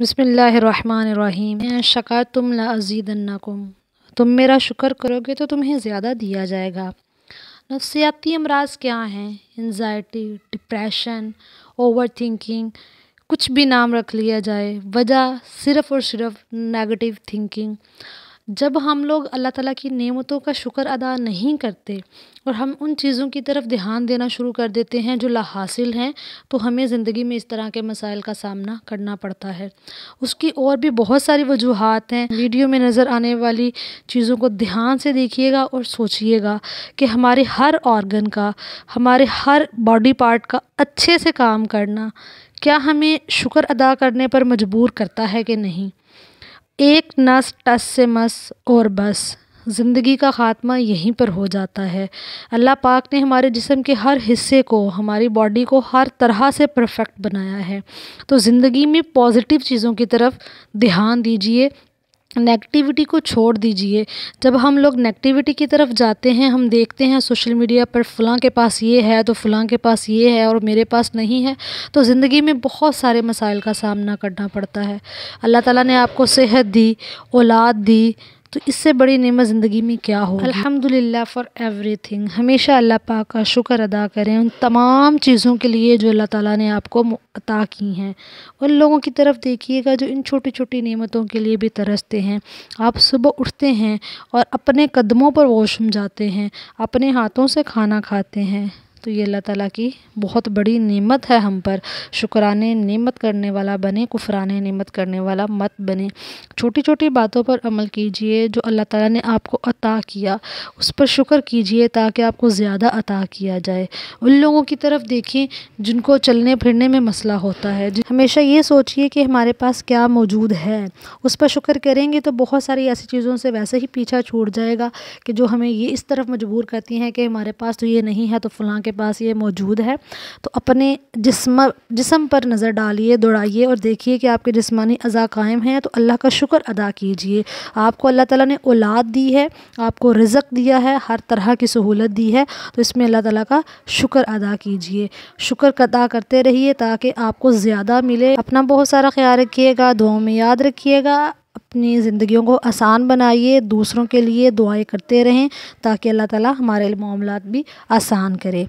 बसमीम शकार तुम लाजीदन्नाकुम तुम मेरा शुक्र करोगे तो तुम्हें ज़्यादा दिया जाएगा नफसियाती अमराज क्या हैं इन्जाइटी डिप्रेशन ओवर थिंकिंग कुछ भी नाम रख लिया जाए वजह सिर्फ़ और सिर्फ नेगेटिव थिंकिंग जब हम लोग अल्लाह ताला की नेमतों का शुक्र अदा नहीं करते और हम उन चीज़ों की तरफ ध्यान देना शुरू कर देते हैं जो ला हासिल हैं तो हमें ज़िंदगी में इस तरह के मसाइल का सामना करना पड़ता है उसकी और भी बहुत सारी वजूहत हैं वीडियो में नज़र आने वाली चीज़ों को ध्यान से देखिएगा और सोचिएगा कि हमारे हर ऑर्गन का हमारे हर बॉडी पार्ट का अच्छे से काम करना क्या हमें शुक्र अदा करने पर मजबूर करता है कि नहीं एक नस टस से मस और बस ज़िंदगी का ख़ात्मा यहीं पर हो जाता है अल्लाह पाक ने हमारे जिस्म के हर हिस्से को हमारी बॉडी को हर तरह से परफेक्ट बनाया है तो ज़िंदगी में पॉजिटिव चीज़ों की तरफ ध्यान दीजिए नेगेटिविटी को छोड़ दीजिए जब हम लोग नेगेटिविटी की तरफ जाते हैं हम देखते हैं सोशल मीडिया पर फ़लाँ के पास ये है तो फ़लाँ के पास ये है और मेरे पास नहीं है तो ज़िंदगी में बहुत सारे मसाइल का सामना करना पड़ता है अल्लाह ताला ने आपको सेहत दी औलाद दी तो इससे बड़ी नेमत ज़िंदगी में क्या हो अल्हम्दुलिल्लाह फ़ॉर एवरीथिंग हमेशा अल्लाह पाक का शुक्र अदा करें उन तमाम चीज़ों के लिए जो अल्लाह ताला ने आपको अता की हैं उन लोगों की तरफ देखिएगा जो इन छोटी छोटी नेमतों के लिए भी तरसते हैं आप सुबह उठते हैं और अपने कदमों पर वॉशरूम जाते हैं अपने हाथों से खाना खाते हैं तो ये अल्लाह ताला की बहुत बड़ी नेमत है हम पर शुक्राने नेमत करने वाला बने कुफरान नेमत करने वाला मत बने छोटी छोटी बातों पर अमल कीजिए जो अल्लाह ताला ने आपको अता किया उस पर शुक्र कीजिए ताकि आपको ज़्यादा अता किया जाए उन लोगों की तरफ देखें जिनको चलने फिरने में मसला होता है हमेशा ये सोचिए कि हमारे पास क्या मौजूद है उस पर शुक्र करेंगे तो बहुत सारी ऐसी चीज़ों से वैसे ही पीछा छूट जाएगा कि जो हमें ये इस तरफ मजबूर करती हैं कि हमारे पास तो ये नहीं है तो फ़लाँ के आपके पास ये मौजूद है तो अपने जिसम जिसम पर नज़र डालिए दौड़ाइए और देखिए कि आपके जिसमानी अज़ा कायम है तो अल्लाह का शुक्र अदा कीजिए आपको अल्लाह ताला ने औलाद दी है आपको रिजक दिया है हर तरह की सहूलत दी है तो इसमें अल्लाह ताला का शुक्र अदा कीजिए शुक्र अदा करते रहिए ताकि आपको ज़्यादा मिले अपना बहुत सारा ख्याल रखिएगा दुआओं में याद रखिएगा अपनी ज़िंदगियों को आसान बनाइए दूसरों के लिए दुआएं करते रहें ताकि अल्लाह ताला हमारे मामला भी आसान करे